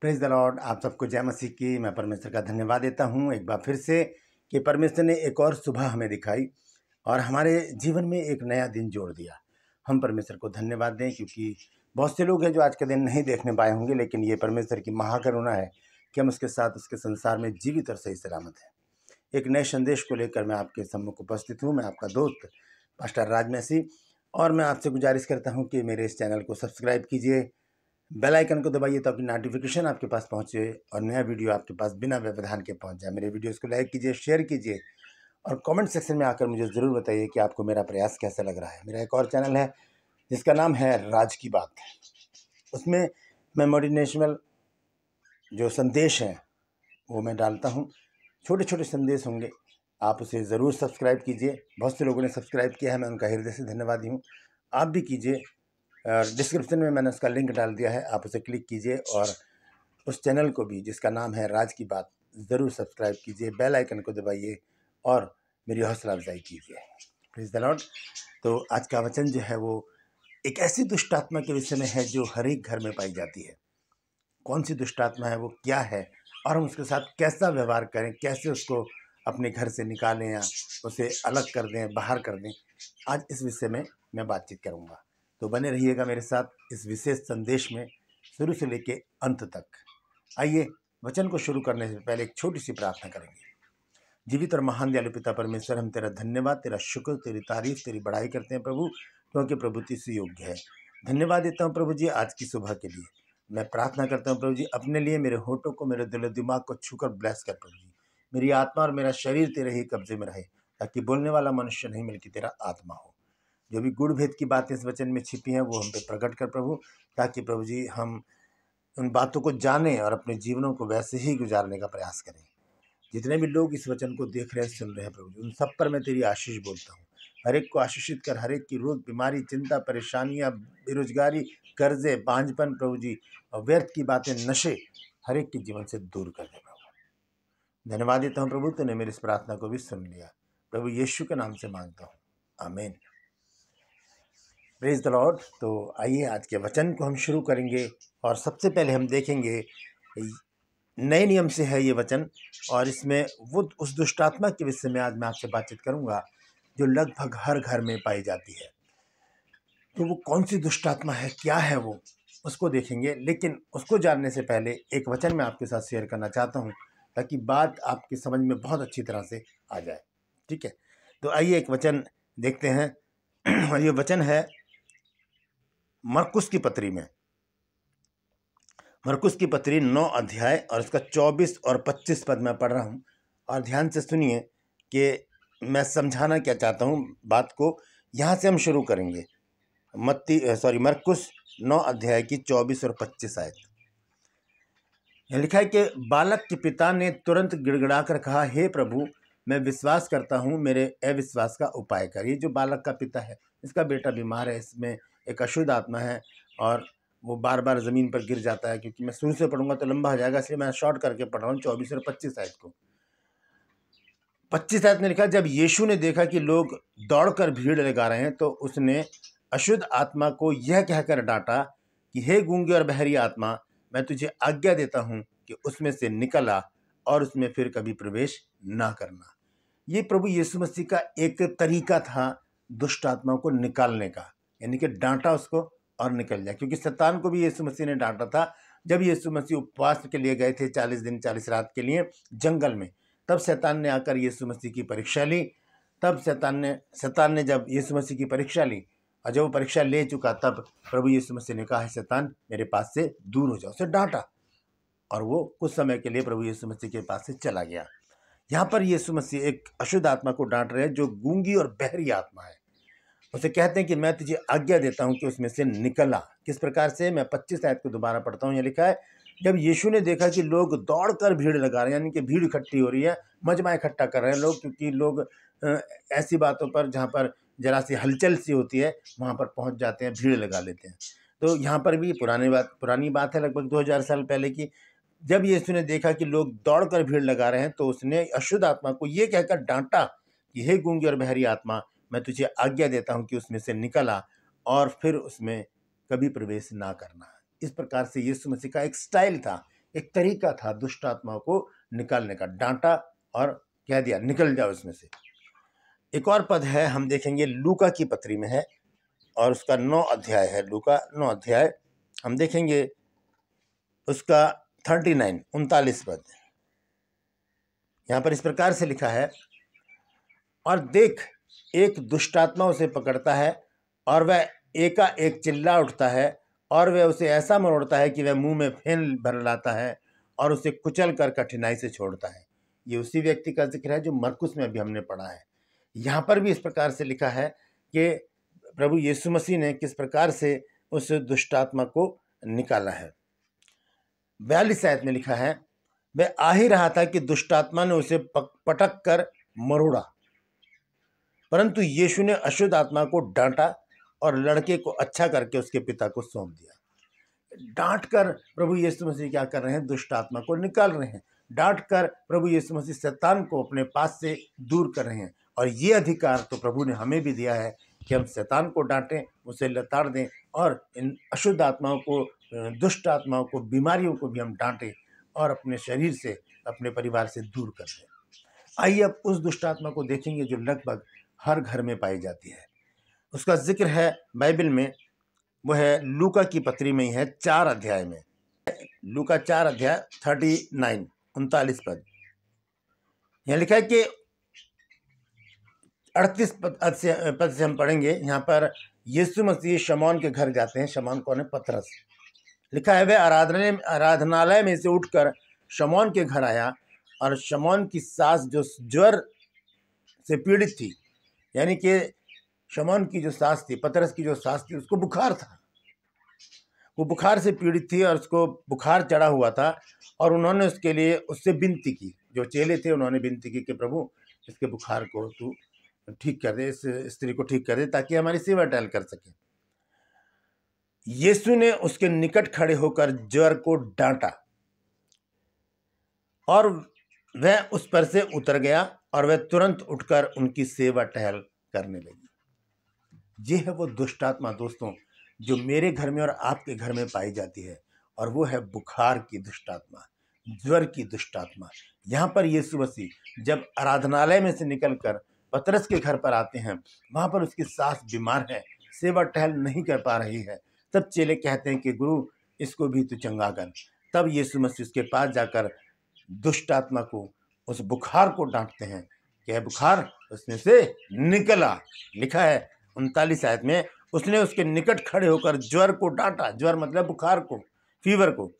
praise the Lord आप सबको जय मसीह की मैं परमेश्वर का धन्यवाद देता हूँ एक बार फिर से कि परमेश्वर ने एक और सुबह हमें दिखाई और हमारे जीवन में एक नया दिन जोड़ दिया हम परमेश्वर को धन्यवाद दें क्योंकि बहुत से लोग हैं जो आज के दिन नहीं देखने पाए होंगे लेकिन ये परमेश्वर की महाकरुणा है कि हम उसके साथ उसके संसार में जीवित और सही सलामत हैं एक नए संदेश को लेकर मैं आपके सम्मुख उपस्थित हूँ मैं आपका दोस्त मास्टर राज मैसी और मैं आपसे गुजारिश करता हूँ कि मेरे इस चैनल को सब्सक्राइब कीजिए बेल आइकन को दबाइए ताकि नोटिफिकेशन आपके पास पहुंचे और नया वीडियो आपके पास बिना व्यवधान के पहुंच जाए मेरे वीडियोस को लाइक कीजिए शेयर कीजिए और कमेंट सेक्शन में आकर मुझे ज़रूर बताइए कि आपको मेरा प्रयास कैसा लग रहा है मेरा एक और चैनल है जिसका नाम है राज की बात उसमें मैं मोटिवेशनल जो संदेश हैं वो मैं डालता हूँ छोटे छोटे संदेश होंगे आप उसे ज़रूर सब्सक्राइब कीजिए बहुत से लोगों ने सब्सक्राइब किया है मैं उनका हृदय से धन्यवादी हूँ आप भी कीजिए डिस्क्रिप्शन में मैंने उसका लिंक डाल दिया है आप उसे क्लिक कीजिए और उस चैनल को भी जिसका नाम है राज की बात ज़रूर सब्सक्राइब कीजिए बेल आइकन को दबाइए और मेरी हौसला अफजाई कीजिए प्लीज़ द लॉर्ड तो आज का वचन जो है वो एक ऐसी दुष्टात्मा के विषय में है जो हर एक घर में पाई जाती है कौन सी दुष्टात्मा है वो क्या है और हम उसके साथ कैसा व्यवहार करें कैसे उसको अपने घर से निकालें या उसे अलग कर दें बाहर कर दें आज इस विषय में मैं बातचीत करूँगा तो बने रहिएगा मेरे साथ इस विशेष संदेश में शुरू से लेके अंत तक आइए वचन को शुरू करने से पहले एक छोटी सी प्रार्थना करेंगे जीवित और महान दयालु पिता परमेश्वर हम तेरा धन्यवाद तेरा शुक्र तेरी तारीफ तेरी बढ़ाई करते हैं प्रभु क्योंकि प्रभु से योग्य है धन्यवाद देता हूँ प्रभु जी आज की सुबह के लिए मैं प्रार्थना करता हूँ प्रभु जी अपने लिए मेरे होठों को मेरे दिल दिमाग को छूकर ब्लेस कर प्रभु जी मेरी आत्मा और मेरा शरीर तेरे ही कब्जे में रहे ताकि बोलने वाला मनुष्य नहीं मिलकर तेरा आत्मा हो जो भी गुण भेद की बातें इस वचन में छिपी हैं वो हम पे प्रकट कर प्रभु ताकि प्रभु जी हम उन बातों को जानें और अपने जीवनों को वैसे ही गुजारने का प्रयास करें जितने भी लोग इस वचन को देख रहे हैं सुन रहे हैं प्रभु जी उन सब पर मैं तेरी आशीष बोलता हूँ हर एक को आशीषित कर हर एक की रोग बीमारी चिंता परेशानियाँ बेरोजगारी कर्जे बांझपन प्रभु जी और व्यर्थ की बातें नशे हर एक के जीवन से दूर कर दे प्रभु धन्यवाद देता हूँ प्रभु तूने मेरी इस प्रार्थना को भी सुन लिया प्रभु यीशु के नाम से मांगता हूँ आमेन प्रेज द लॉर्ड तो आइए आज के वचन को हम शुरू करेंगे और सबसे पहले हम देखेंगे नए नियम से है ये वचन और इसमें वो उस दुष्टात्मा के विषय में आज मैं आपसे बातचीत करूँगा जो लगभग हर घर में पाई जाती है तो वो कौन सी दुष्टात्मा है क्या है वो उसको देखेंगे लेकिन उसको जानने से पहले एक वचन मैं आपके साथ शेयर करना चाहता हूँ ताकि बात आपकी समझ में बहुत अच्छी तरह से आ जाए ठीक है तो आइए एक वचन देखते हैं और ये वचन है मरकुस की पत्री में मरकुस की पत्री नौ अध्याय और इसका चौबीस और पच्चीस पद मैं पढ़ रहा हूँ और ध्यान से सुनिए कि मैं समझाना क्या चाहता हूँ बात को यहाँ से हम शुरू करेंगे मत्ती सॉरी मरकुस नौ अध्याय की चौबीस और पच्चीस आयत लिखा है कि बालक के पिता ने तुरंत गिड़गिड़ा कर कहा हे प्रभु मैं विश्वास करता हूँ मेरे अविश्वास का उपाय कर ये जो बालक का पिता है इसका बेटा बीमार है इसमें एक अशुद्ध आत्मा है और वो बार बार ज़मीन पर गिर जाता है क्योंकि मैं शुरू से पढ़ूंगा तो लंबा हो जाएगा इसलिए मैं शॉर्ट करके पढ़ रहा हूँ चौबीस और पच्चीस आयत को पच्चीस आयत में लिखा जब यीशु ने देखा कि लोग दौड़कर भीड़ लगा रहे हैं तो उसने अशुद्ध आत्मा को यह कहकर डांटा कि हे गूंगे और बहरी आत्मा मैं तुझे आज्ञा देता हूँ कि उसमें से निकल आ और उसमें फिर कभी प्रवेश ना करना ये प्रभु यीशु मसीह का एक तरीका था दुष्ट आत्मा को निकालने का यानी कि डांटा उसको और निकल जाए क्योंकि शैतान को भी यीशु मसीह ने डांटा था जब यीशु मसीह उपवास के लिए गए थे चालीस दिन चालीस रात के लिए जंगल में तब शैतान ने आकर यीशु मसीह की परीक्षा ली तब शैतान ने शैतान ने जब यीशु मसीह की परीक्षा ली और जब वो परीक्षा ले चुका तब प्रभु यीशु मसीह ने कहा है शैतान मेरे पास से दूर हो जाओ उसे डांटा और वो कुछ समय के लिए प्रभु यीशु मसीह के पास से चला गया यहाँ पर यीशु मसीह एक अशुद्ध आत्मा को डांट रहे हैं जो गूंगी और बहरी आत्मा है उसे कहते हैं कि मैं तुझे आज्ञा देता हूँ कि उसमें से निकला किस प्रकार से मैं पच्चीस आयत को दोबारा पढ़ता हूँ यह लिखा है जब यीशु ने देखा कि लोग दौड़ कर भीड़ लगा रहे हैं यानी कि भीड़ इकट्ठी हो रही है मजमा इकट्ठा कर रहे हैं लोग क्योंकि लोग ऐसी बातों पर जहाँ पर जरा सी हलचल सी होती है वहाँ पर पहुँच जाते हैं भीड़ लगा लेते हैं तो यहाँ पर भी पुरानी बात पुरानी बात है लगभग 2000 साल पहले की जब यीशु ने देखा कि लोग दौड़कर भीड़ लगा रहे हैं तो उसने अशुद्ध आत्मा को ये कहकर डांटा कि हे गूंगी और बहरी आत्मा मैं तुझे आज्ञा देता हूँ कि उसमें से निकला और फिर उसमें कभी प्रवेश ना करना इस प्रकार से यीशु मसीह का एक स्टाइल था एक तरीका था दुष्ट आत्माओं को निकालने का डांटा और कह दिया निकल जाओ उसमें से एक और पद है हम देखेंगे लूका की पत्री में है और उसका नौ अध्याय है लूका नौ अध्याय हम देखेंगे उसका थर्टी नाइन उनतालीस पद यहाँ पर इस प्रकार से लिखा है और देख एक दुष्टात्मा उसे पकड़ता है और वह एका एक चिल्ला उठता है और वह उसे ऐसा मरोड़ता है कि वह मुंह में फेन भर लाता है और उसे कुचल कर कठिनाई से छोड़ता है ये उसी व्यक्ति का जिक्र है जो मरकुस में अभी हमने पढ़ा है यहाँ पर भी इस प्रकार से लिखा है कि प्रभु यीशु मसीह ने किस प्रकार से उस दुष्टात्मा को निकाला है बयालीस आयत में लिखा है वह आ ही रहा था कि दुष्टात्मा ने उसे पटक कर मरोड़ा परंतु यीशु ने अशुद्ध आत्मा को डांटा और लड़के को अच्छा करके उसके पिता को सौंप दिया डांट कर प्रभु यीशु मसीह क्या कर रहे हैं दुष्ट आत्मा को निकाल रहे हैं डांट कर प्रभु यीशु मसीह शैतान को अपने पास से दूर कर रहे हैं और ये अधिकार तो प्रभु ने हमें भी दिया है कि हम शैतान को डांटें उसे लताड़ दें और इन अशुद्ध आत्माओं को दुष्ट आत्माओं को बीमारियों को भी हम डांटें और अपने शरीर से अपने परिवार से दूर कर दें आइए अब उस दुष्ट आत्मा को देखेंगे जो लगभग हर घर में पाई जाती है उसका जिक्र है बाइबल में वो है लूका की पत्री में ही है चार अध्याय में लूका चार अध्याय थर्टी नाइन उनतालीस पद यहाँ लिखा है कि अड़तीस पद से पद से हम पढ़ेंगे यहाँ पर यीशु मसीह शमौन के घर जाते हैं शमौन कौन है पथरस लिखा है वह आराधना आराधनालय में से उठकर शमौन के घर आया और शमौन की सास जो ज्वर से पीड़ित थी यानी कि शमौन की जो सास थी पतरस की जो सास थी उसको बुखार था वो बुखार से पीड़ित थी और उसको बुखार चढ़ा हुआ था और उन्होंने उसके लिए उससे विनती की जो चेले थे उन्होंने विनती की कि प्रभु इसके बुखार को तू ठीक कर दे इस स्त्री को ठीक कर दे ताकि हमारी सेवा टहल कर सके यीशु ने उसके निकट खड़े होकर जर को डांटा और वह उस पर से उतर गया और वह तुरंत उठकर उनकी सेवा टहल करने लगी ये है वो दुष्टात्मा दोस्तों जो मेरे घर में और आपके घर में पाई जाती है और वो है बुखार की दुष्टात्मा ज्वर की दुष्टात्मा यहाँ पर यीशु मसीह जब आराधनालय में से निकलकर पतरस के घर पर आते हैं वहाँ पर उसकी सास बीमार है सेवा टहल नहीं कर पा रही है तब चेले कहते हैं कि गुरु इसको भी तू चंगा कर तब यीशु मसीह उसके पास जाकर दुष्ट आत्मा को उस बुखार को डांटते हैं कि बुखार उसमें से निकला लिखा है उनतालीस आयत में उसने उसके निकट खड़े होकर ज्वर को डांटा ज्वर मतलब बुखार को फीवर को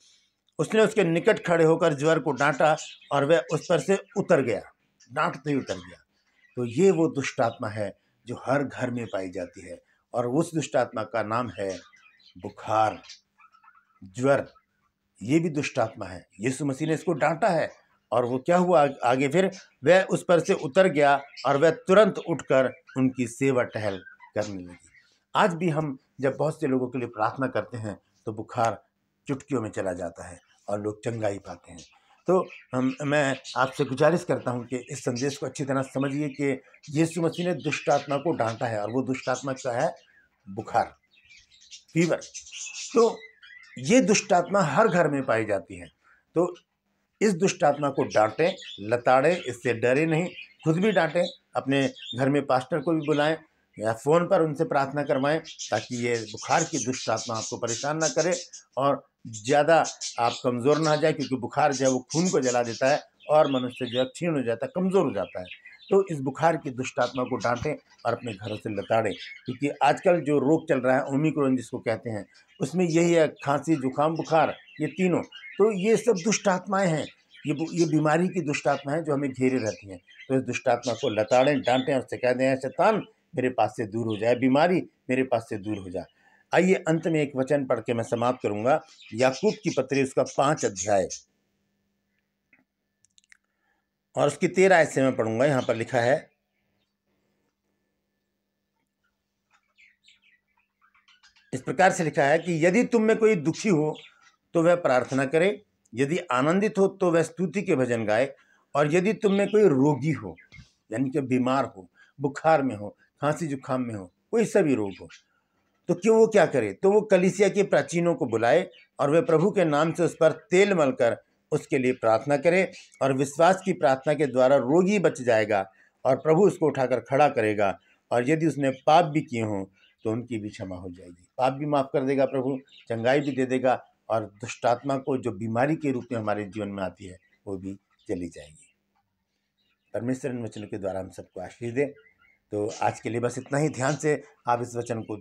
उसने उसके निकट खड़े होकर ज्वर को डांटा और वह उस पर से उतर गया डांटते ही उतर गया तो ये वो दुष्ट आत्मा है जो हर घर में पाई जाती है और उस दुष्ट आत्मा का नाम है बुखार ज्वर ये भी दुष्ट आत्मा है यीशु मसीह ने इसको डांटा है और वो क्या हुआ आगे फिर वह उस पर से उतर गया और वह तुरंत उठकर उनकी सेवा टहल करने लगी आज भी हम जब बहुत से लोगों के लिए प्रार्थना करते हैं तो बुखार चुटकियों में चला जाता है और लोग चंगा ही पाते हैं तो हम मैं आपसे गुजारिश करता हूँ कि इस संदेश को अच्छी तरह समझिए कि यीशु मसीह ने दुष्ट आत्मा को डांटा है और वो दुष्ट आत्मा क्या है बुखार फीवर तो ये दुष्ट आत्मा हर घर में पाई जाती है तो इस दुष्ट आत्मा को डांटें लताड़ें इससे डरे नहीं खुद भी डांटें अपने घर में पास्टर को भी बुलाएं या फ़ोन पर उनसे प्रार्थना करवाएं ताकि ये बुखार की दुष्ट आत्मा आपको परेशान ना करे और ज़्यादा आप कमज़ोर ना जाए क्योंकि बुखार जो है वो खून को जला देता है और मनुष्य जो है क्षीण हो जाता है कमज़ोर हो जाता है तो इस बुखार की दुष्ट आत्मा को डांटें और अपने घरों से लताड़ें क्योंकि आजकल जो रोग चल रहा है ओमिक्रोन जिसको कहते हैं उसमें यही है खांसी जुकाम बुखार ये तीनों तो ये सब दुष्ट आत्माएँ हैं ये ये बीमारी की दुष्ट आत्मा है जो हमें घेरे रहती हैं तो इस दुष्ट आत्मा को लताड़ें डांटें और कह दें शैतान मेरे पास से दूर हो जाए बीमारी मेरे पास से दूर हो जाए आइए अंत में एक वचन पढ़ के मैं समाप्त करूँगा याकूब की पत्री उसका पाँच अध्याय और उसकी तेरह ऐसे में पढ़ूंगा यहाँ पर लिखा है इस प्रकार से लिखा है कि यदि तुम में कोई दुखी हो तो वह प्रार्थना करे यदि आनंदित हो तो वह स्तुति के भजन गाए और यदि तुम में कोई रोगी हो यानी कि बीमार हो बुखार में हो खांसी जुखाम में हो कोई सभी रोग हो तो क्यों वो क्या करे तो वो कलिसिया के प्राचीनों को बुलाए और वे प्रभु के नाम से उस पर तेल मलकर उसके लिए प्रार्थना करें और विश्वास की प्रार्थना के द्वारा रोगी बच जाएगा और प्रभु उसको उठाकर खड़ा करेगा और यदि उसने पाप भी किए हों तो उनकी भी क्षमा हो जाएगी पाप भी माफ़ कर देगा प्रभु चंगाई भी दे देगा और दुष्टात्मा को जो बीमारी के रूप में हमारे जीवन में आती है वो भी चली जाएगी परमेश्वर इन वचनों के द्वारा हम सबको आशीष दे तो आज के लिए बस इतना ही ध्यान से आप इस वचन को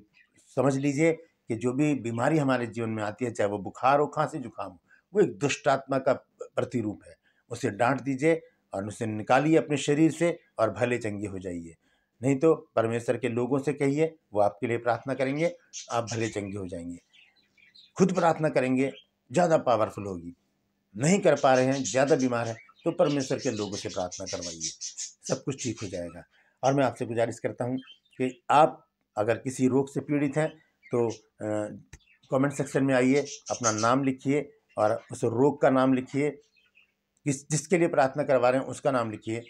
समझ लीजिए कि जो भी बीमारी हमारे जीवन में आती है चाहे वो बुखार हो खांसी जुकाम हो वो एक दुष्ट आत्मा का प्रतिरूप है उसे डांट दीजिए और उसे निकालिए अपने शरीर से और भले चंगे हो जाइए नहीं तो परमेश्वर के लोगों से कहिए वो आपके लिए प्रार्थना करेंगे आप भले चंगे हो जाएंगे खुद प्रार्थना करेंगे ज़्यादा पावरफुल होगी नहीं कर पा रहे हैं ज़्यादा बीमार है तो परमेश्वर के लोगों से प्रार्थना करवाइए सब कुछ ठीक हो जाएगा और मैं आपसे गुजारिश करता हूँ कि आप अगर किसी रोग से पीड़ित हैं तो कमेंट सेक्शन में आइए अपना नाम लिखिए और उस रोग का नाम लिखिए किस जिसके लिए प्रार्थना करवा रहे हैं उसका नाम लिखिए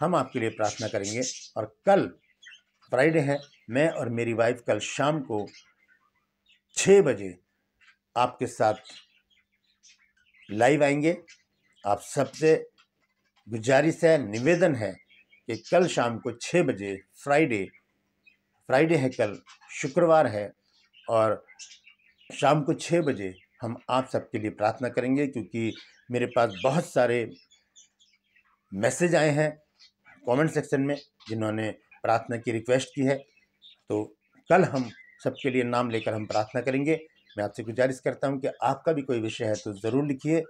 हम आपके लिए प्रार्थना करेंगे और कल फ्राइडे है मैं और मेरी वाइफ कल शाम को छः बजे आपके साथ लाइव आएंगे आप सबसे गुजारिश है निवेदन है कि कल शाम को छः बजे फ्राइडे फ्राइडे है कल शुक्रवार है और शाम को छः बजे हम आप सबके लिए प्रार्थना करेंगे क्योंकि मेरे पास बहुत सारे मैसेज आए हैं कमेंट सेक्शन में जिन्होंने प्रार्थना की रिक्वेस्ट की है तो कल हम सबके लिए नाम लेकर हम प्रार्थना करेंगे मैं आपसे गुजारिश करता हूँ कि आपका भी कोई विषय है तो ज़रूर लिखिए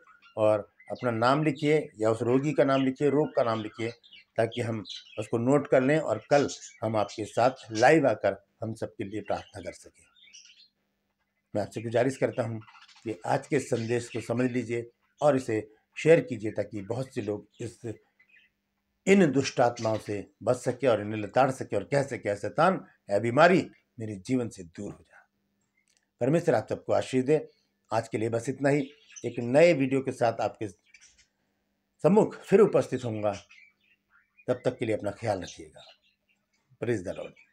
और अपना नाम लिखिए या उस रोगी का नाम लिखिए रोग का नाम लिखिए ताकि हम उसको नोट कर लें और कल हम आपके साथ लाइव आकर हम सबके लिए प्रार्थना कर सकें मैं आपसे गुजारिश करता हूँ ये आज के संदेश को समझ लीजिए और इसे शेयर कीजिए ताकि बहुत से लोग इस इन दुष्ट आत्माओं से बच सके और इन्हें लताड़ सके और कह सके शैतान या बीमारी मेरे जीवन से दूर हो जाए परमेश्वर आप सबको आशीष दे आज के लिए बस इतना ही एक नए वीडियो के साथ आपके सम्मुख फिर उपस्थित होंगे तब तक के लिए अपना ख्याल रखिएगा प्रेज द लॉर्ड